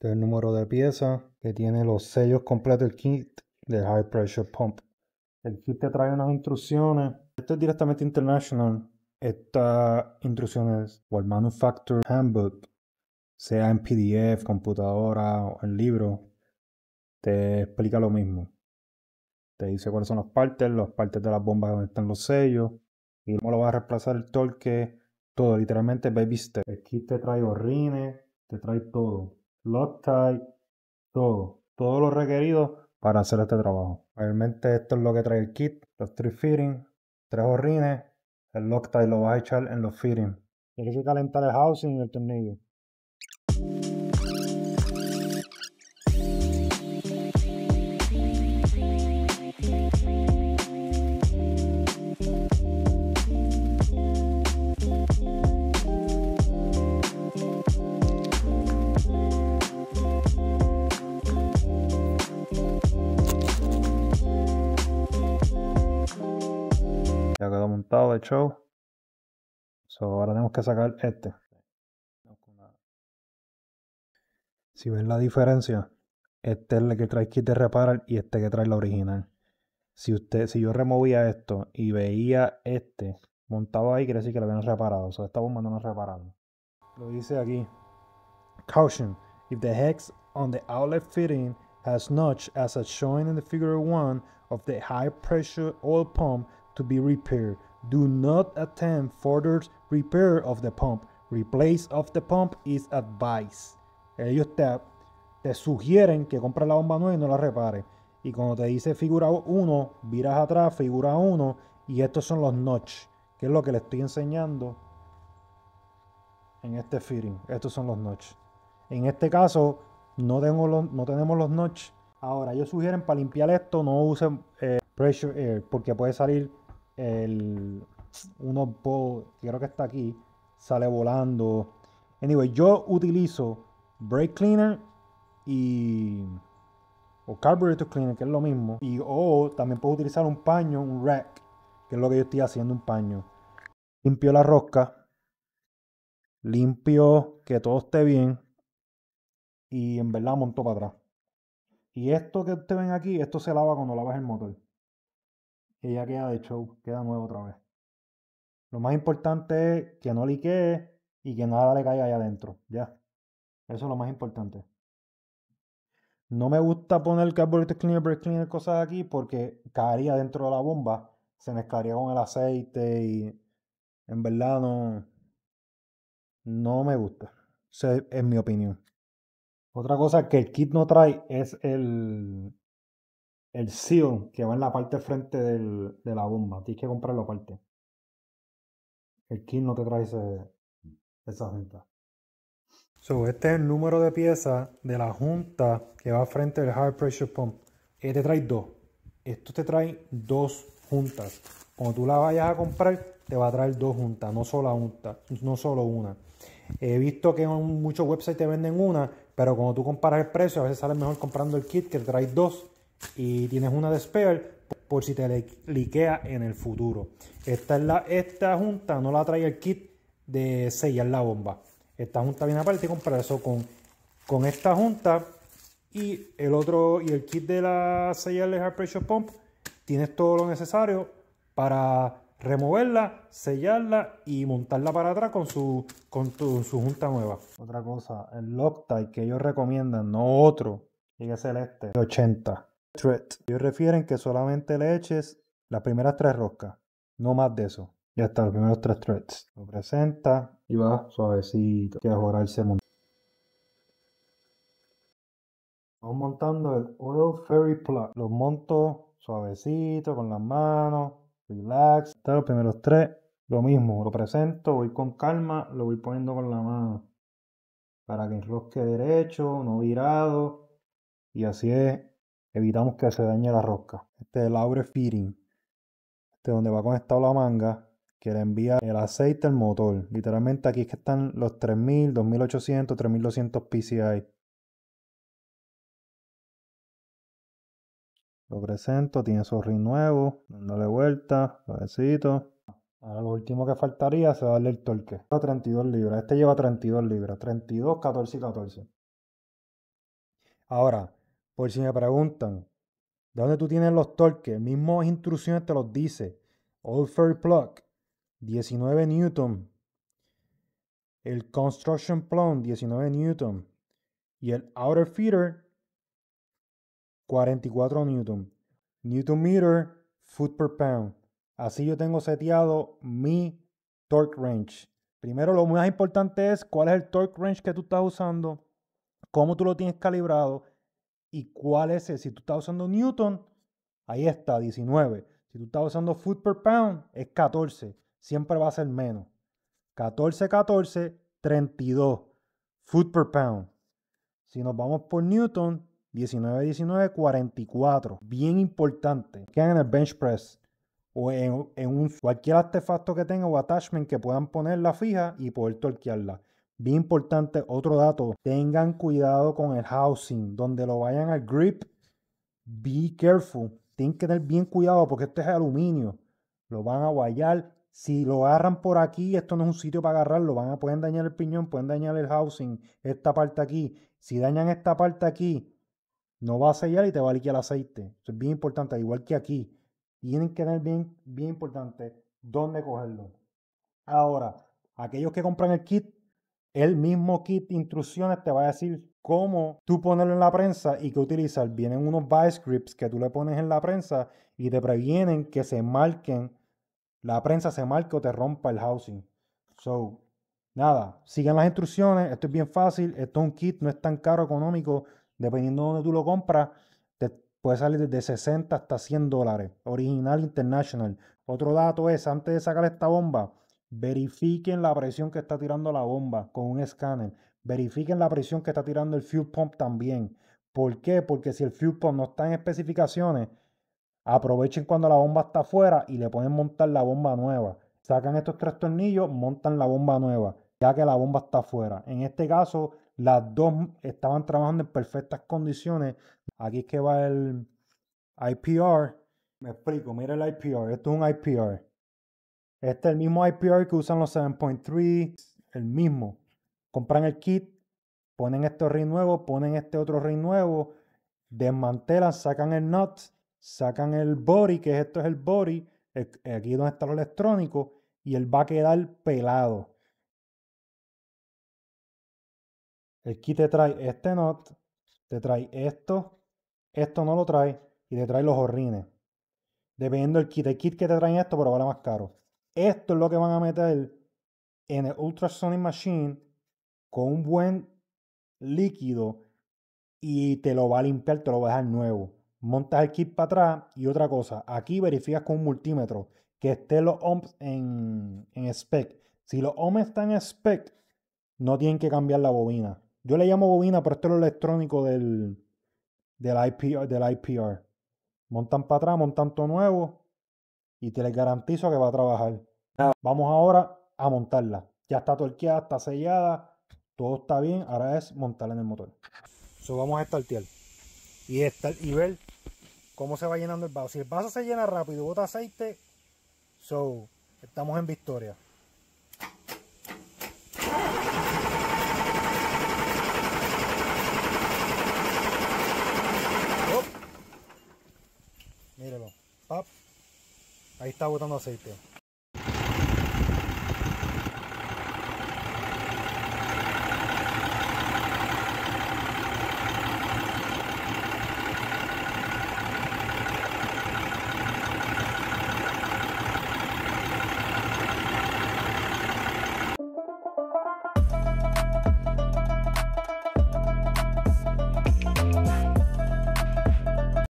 Este es el número de piezas que tiene los sellos completos del kit de High Pressure Pump. El kit te trae unas instrucciones. Esto es directamente international. Estas instrucciones o el Manufacturer Handbook, sea en PDF, computadora o en libro, te explica lo mismo. Te dice cuáles son las partes, las partes de las bombas donde están los sellos y cómo lo vas a reemplazar el torque, todo, literalmente baby step. El kit te trae orrines, te trae todo. Loctite, todo, todo lo requerido para hacer este trabajo. Realmente esto es lo que trae el kit, los tres fittings, tres horrines, el Loctite lo vas a echar en los fittings. Tienes que calentar el housing y el tornillo. Ya quedó montado de show. ahora tenemos que sacar este. Si ven la diferencia, este es el que trae kit de reparar y este que trae la original. Si, usted, si yo removía esto y veía este montado ahí, quiere decir que lo habían reparado. O sea, esta bomba no lo dice aquí. Caution. If the hex on the outlet fitting has notch as shown in the figure 1 of the high pressure oil pump be repaired. Do not attempt further repair of the pump. Replace of the pump is advice. Ellos te, sugieren que compres la bomba nueva y no la repare. Y cuando te dice figura 1, viras atrás, figura 1, y estos son los notch, que es lo que le estoy enseñando en este fitting. Estos son los notch. En este caso, no, tengo no tenemos los notch. Ahora, ellos sugieren para limpiar esto no usen eh, pressure air porque puede salir el, uno creo que está aquí, sale volando. Anyway, yo utilizo brake cleaner y o carburetor cleaner, que es lo mismo, y o también puedo utilizar un paño, un rack, que es lo que yo estoy haciendo, un paño. Limpio la rosca, limpio que todo esté bien y en verdad monto para atrás. Y esto que ustedes ven aquí, esto se lava cuando lavas el motor. Y ya queda de show, queda nuevo otra vez. Lo más importante es que no liquee y que nada le caiga allá adentro. Ya. Eso es lo más importante. No me gusta poner carburetor cleaner, brake cleaner, cosas aquí porque caería dentro de la bomba. Se mezclaría con el aceite y en verdad no. No me gusta. es mi opinión. Otra cosa que el kit no trae es el, el seal que va en la parte frente de la bomba. Tienes que comprarlo aparte. El kit no te trae esa junta. este es el número de piezas de la junta que va frente del high pressure pump. Este trae dos. Esto te trae dos juntas. Cuando tú la vayas a comprar, te va a traer dos juntas, no no solo una. He visto que en muchos websites te venden una, pero cuando tú comparas el precio, a veces sale mejor comprando el kit que te trae dos y tienes una de por si te liquea en el futuro. Esta, es la, junta no la trae el kit de sellar la bomba. Esta junta viene aparte y comprar eso con, con esta junta y el otro y el kit de la sellar de hard pressure pump. Tienes todo lo necesario para removerla, sellarla y montarla para atrás con su, con, junta nueva. Otra cosa, el Loctite que ellos recomiendan, no otro, Tiene que ser este, de 80 threat. Ellos refieren que solamente le eches las primeras tres roscas, no más de eso. Ya está, los primeros tres threads. Lo presenta y va suavecito, que ahora Vamos montando el Oil Fairy Plug. Lo monto suavecito, con las manos, relax. Están los primeros tres. Lo mismo, lo presento, voy con calma, lo voy poniendo con la mano. Para que enrosque derecho, no virado. Y así es evitamos que se dañe la rosca. Este es el Aure Fitting, este donde va conectado la manga, que le envía el aceite al motor. Literalmente aquí es que están los 3000, 2800, 3200 PCI. Lo presento, tiene su ring nuevo, dándole vuelta, lo necesito Ahora lo último que faltaría es darle el torque. 32 libras, este lleva 32 libras, 32, 14 y 14. Ahora, por si me preguntan, ¿de dónde tú tienes los torques? El instrucciones te los dice. Old Fair Plug, 19 Newton. El Construction Plum, 19 Newton. Y el Outer Feeder, 44 Newton. Newton meter, foot per pound. Así yo tengo seteado mi torque range. Primero, lo más importante es cuál es el torque range que tú estás usando, cómo tú lo tienes calibrado y cuál es el. Si tú estás usando Newton, ahí está, 19. Si tú estás usando foot per pound, es 14. Siempre va a ser menos. 14, 14, 32 foot per pound. Si nos vamos por Newton, 19, 19, 44. Bien importante. Que en el bench press o en, un, cualquier artefacto que tenga o attachment que puedan ponerla fija y poder torquearla. Bien importante, otro dato, tengan cuidado con el housing, donde lo vayan al grip, be careful, tienen que tener bien cuidado porque este es aluminio, lo van a guayar, si lo agarran por aquí, esto no es un sitio para agarrarlo, van a pueden dañar el piñón, pueden dañar el housing, esta parte aquí, si dañan esta parte aquí, no va a sellar y te va a liquear el aceite, es bien importante, igual que aquí, tienen que tener bien, bien importante dónde cogerlo. Ahora, aquellos que compran el kit, el mismo kit de instrucciones te va a decir cómo tú ponerlo en la prensa y qué utilizar. Vienen unos buy scripts que tú le pones en la prensa y te previenen que se marquen, la prensa se marque o te rompa el housing. So, nada, siguen las instrucciones, esto es bien fácil, esto es un kit, no es tan caro económico, dependiendo de dónde tú lo compras, te puede salir desde 60 hasta 100 dólares, original international. Otro dato es, antes de sacar esta bomba, verifiquen la presión que está tirando la bomba con un escáner, verifiquen la presión que está tirando el fuel pump también. ¿Por qué? Porque si el fuel pump no está en especificaciones, aprovechen cuando la bomba está afuera y le pueden montar la bomba nueva. Sacan estos tres tornillos, montan la bomba nueva, ya que la bomba está afuera. En este caso, las dos estaban trabajando en perfectas condiciones. Aquí es que va el IPR. Me explico, mira el IPR, esto es un IPR. Este es el mismo IPR que usan los 7.3, el mismo. Compran el kit, ponen este ring nuevo, ponen este otro ring nuevo, desmantelan, sacan el nut, sacan el body, que esto es el body, e-, aquí donde está lo electrónico, y él va a quedar pelado. El kit te trae este nut, te trae esto, esto no lo trae, y te trae los horrines. Dependiendo del kit. El kit que te traen esto, pero vale más caro. Esto es lo que van a meter en el ultrasonic machine con un buen líquido y te lo va a limpiar, te lo va a dejar nuevo. Montas el kit para atrás y otra cosa. Aquí verificas con un multímetro que esté los ohms en, en spec. Si los ohms están en spec, no tienen que cambiar la bobina. Yo le llamo bobina, pero esto es lo electrónico del, del, IPR, del IPR. Montan para atrás, montan todo nuevo y te les garantizo que va a trabajar. Ah. Vamos ahora a montarla. Ya está torqueada, está sellada, todo está bien. Ahora es montarla en el motor. So, vamos a estartear y, y ver cómo se va llenando el vaso. Si el vaso se llena rápido bota aceite, so, estamos en victoria. está botando aceite.